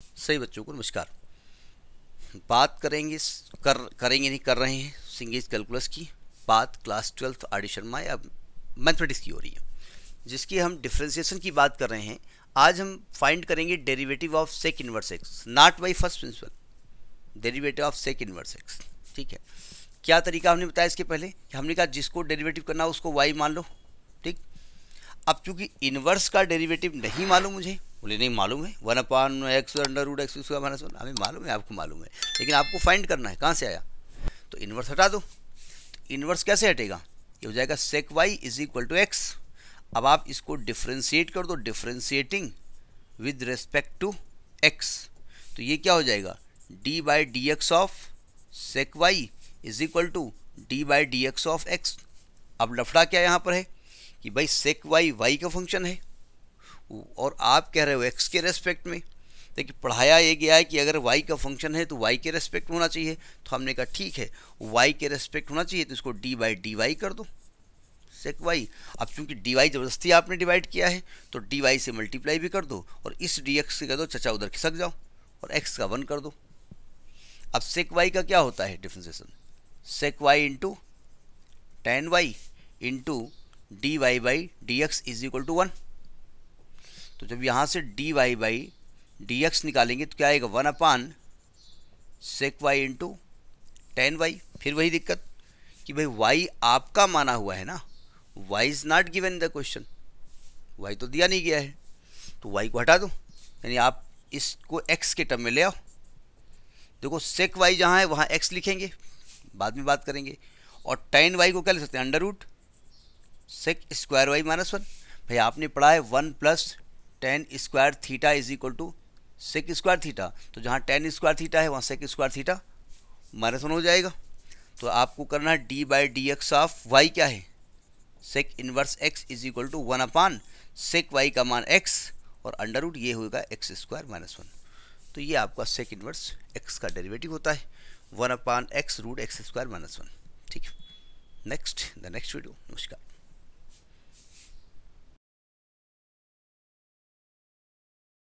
सही बच्चों को नमस्कार बात करेंगे कर करेंगे नहीं कर रहे हैं सिंगेज कैलकुलस की बात क्लास ट्वेल्थ आर शर्मा या मैथमेटिक्स की हो रही है जिसकी हम डिफ्रेंसिएशन की बात कर रहे हैं आज हम फाइंड करेंगे derivative of sec inverse x not by first principle derivative of sec inverse x ठीक है क्या तरीका हमने बताया इसके पहले हमने कहा जिसको डेरिवेटिव करना उसको वाई मान लो ठीक अब चूंकि इन्वर्स का डेरिवेटिव नहीं मालूम मुझे बोले नहीं मालूम है one upon x under root x square minus one हमें मालूम है आपको मालूम है लेकिन आपको फाइंड करना है कहाँ से आया तो इन्वर्स हटा दो तो इन्वर्स कैसे हटेगा ये हो जाएगा sec y is equal to x अब आप इसको डिफ्रेंशिएट कर दो differentiating with respect to x तो ये क्या हो जाएगा d by d x of sec y is equal to d by d x of x अब लफड़ा क्या यहाँ पर है कि भाई सेक वाई वाई का फंक्शन है और आप कह रहे हो एक्स के रेस्पेक्ट में देखिए पढ़ाया ये गया है कि अगर वाई का फंक्शन है तो वाई के रेस्पेक्ट होना चाहिए तो हमने कहा ठीक है वाई के रेस्पेक्ट होना चाहिए तो इसको डी बाई डी वाई कर दो सेक वाई अब चूंकि डी वाई ज़बरदस्ती आपने डिवाइड किया है तो डी वाई से मल्टीप्लाई भी कर दो और इस डी एक्स से कह दो चचा उधर खिसक जाओ और एक्स का वन कर दो अब सेक वाई का क्या होता है differentiation sec y into tan y into d y by d x is equal to one तो जब यहाँ से d y by d x निकालेंगे तो क्या आएगा one upon sec y into tan y फिर वही दिक्कत कि भाई वाई आपका माना हुआ है ना y is not given the question y तो दिया नहीं गया है तो वाई को हटा दो यानी आप इसको एक्स के टर्म में ले आओ देखो सेक वाई जहाँ है वहाँ एक्स लिखेंगे बाद में बात करेंगे और टेन वाई को क्या लिख सकते हैं under root sec square y minus one भाई आपने पढ़ा है one plus tan square theta is equal to sec square theta तो जहाँ टेन स्क्वायर थीटा है वहाँ sec square theta minus one हो जाएगा तो आपको करना है d by d x of y क्या है sec inverse x is equal to one upon sec y का मान एक्स और अंडर रूट ये होगा एक्स स्क्वायर माइनस वन तो ये आपका सेक इनवर्स एक्स का डेरिवेटिव होता है one upon x root x square minus one ठीक है नेक्स्ट द नेक्स्ट वीडियो नमस्कार